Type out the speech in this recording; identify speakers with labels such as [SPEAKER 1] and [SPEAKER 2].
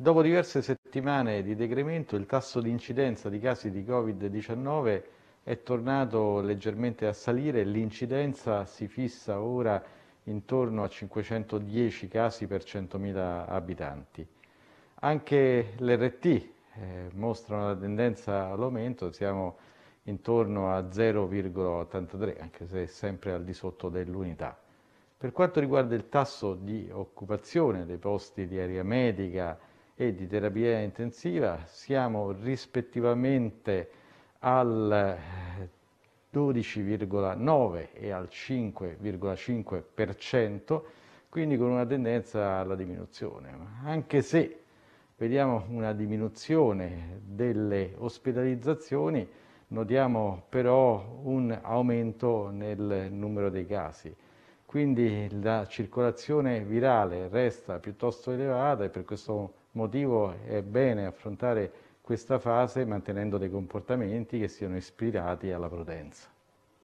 [SPEAKER 1] Dopo diverse settimane di decremento, il tasso di incidenza di casi di Covid-19 è tornato leggermente a salire l'incidenza si fissa ora intorno a 510 casi per 100.000 abitanti. Anche l'RT eh, mostra una tendenza all'aumento, siamo intorno a 0,83, anche se sempre al di sotto dell'unità. Per quanto riguarda il tasso di occupazione dei posti di area medica, e di terapia intensiva, siamo rispettivamente al 12,9 eh, e al 5,5%, quindi con una tendenza alla diminuzione, anche se vediamo una diminuzione delle ospedalizzazioni, notiamo però un aumento nel numero dei casi quindi la circolazione virale resta piuttosto elevata e per questo motivo è bene affrontare questa fase mantenendo dei comportamenti che siano ispirati alla prudenza.